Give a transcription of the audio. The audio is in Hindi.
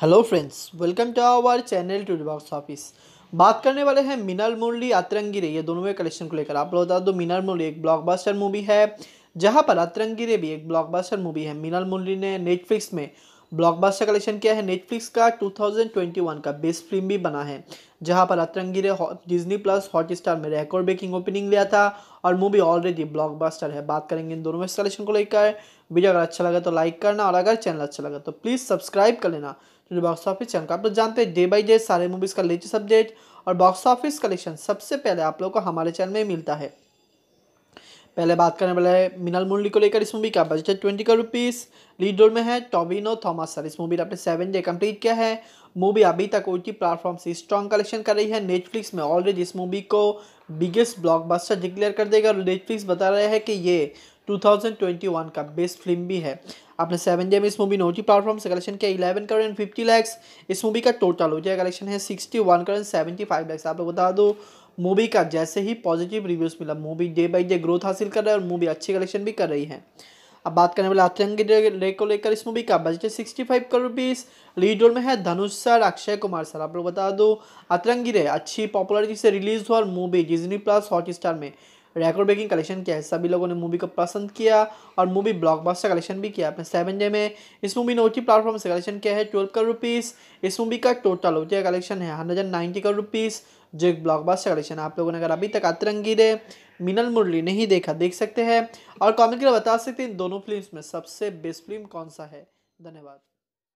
hello friends welcome to our channel to box office बात करने वाले हैं मीनल मुरली रे ये दोनों के कलेक्शन को लेकर आप लोग बता दो मीनल मुरली एक ब्लॉकबस्टर मूवी है जहां पर रे भी एक ब्लॉकबस्टर मूवी है मीनल मुरली ने नेटफ्लिक्स में ब्लॉकबस्टर कलेक्शन किया है नेटफ्लिक्स का 2021 का बेस्ट फिल्म भी बना है जहां पर अतरंगी ने डिजनी प्लस हॉटस्टार में रेकॉर्ड ब्रेकिंग ओपनिंग लिया था और मूवी ऑलरेडी ब्लॉकबस्टर है बात करेंगे इन दोनों में कलेक्शन को लेकर वीडियो अगर अच्छा लगा तो लाइक करना और अगर चैनल अच्छा लगा तो प्लीज़ सब्सक्राइब कर लेना बॉक्स ऑफिस चैनल का आप लोग जानते हैं डे बाई डे सारे मूवीज़ का लेटेस्ट अपडेट और बॉक्स ऑफिस कलेक्शन सबसे पहले आप लोग को हमारे चैनल में मिलता है पहले बात करने वाला है मिनल मुरली को लेकर इस मूवी का बजट है twenty crore rupees lead role में है टॉबिनो थॉमस सर इस मूवी ने अपने सेवन डे कंप्लीट किया है मूवी अभी तक ओ टी प्लेटफॉर्म से स्ट्रॉन्ग कलेक्शन कर रही है नेटफ्लिक्स में ऑलरेडी इस मूवी को बिगेस्ट ब्लॉकबस्टर डिक्लेयर कर देगा और नेटफ्लिक्स बता रहे हैं कि ये 2021 का बेस्ट फिल्म भी है आपने सेवन डे में इस मूवी ने ओ टी प्लेटफॉर्म से कलेक्शन किया eleven crore and fifty lakhs इस मूवी का टोटल हो कलेक्शन है sixty one crore seventy five lakhs आपको बता दो मूवी का जैसे ही पॉजिटिव रिव्यूज़ मिला movie day by day growth हासिल कर रहा है और मूवी अच्छी कलेक्शन भी कर रही है अब बात करने वाले आतंकी रे को लेकर इस मूवी का budget sixty five crore rupees lead role में है धनुष सर अक्षय कुमार सर आप लोग बता दो आतंकी रे अच्छी पॉपुलरिटी से रिलीज हुआ और movie Disney plus Hotstar में रेकॉर्ड ब्रेकिंग कलेक्शन किया है सभी लोगों ने मूवी को पसंद किया और मूवी ब्लॉकबस्टर कलेक्शन भी किया अपने सेवन डे में इस मूवी ने ओटी प्लेटफॉर्म से कलेक्शन किया है ट्वेल्व करोड़ रुपीज़ इस मूवी का टोटल ओटी कलेक्शन है हंड्रेड नाइन्टी करोड़ रुपीज़ जो एक ब्लॉकबस्टर कलेक्शन है आप लोगों ने अगर अभी तक अतरंगी रे मिनल मुरली नहीं देखा देख सकते हैं और कॉमेंट के लिए बता सकते हैं इन दोनों फिल्म में सबसे बेस्ट फिल्म कौन सा है धन्यवाद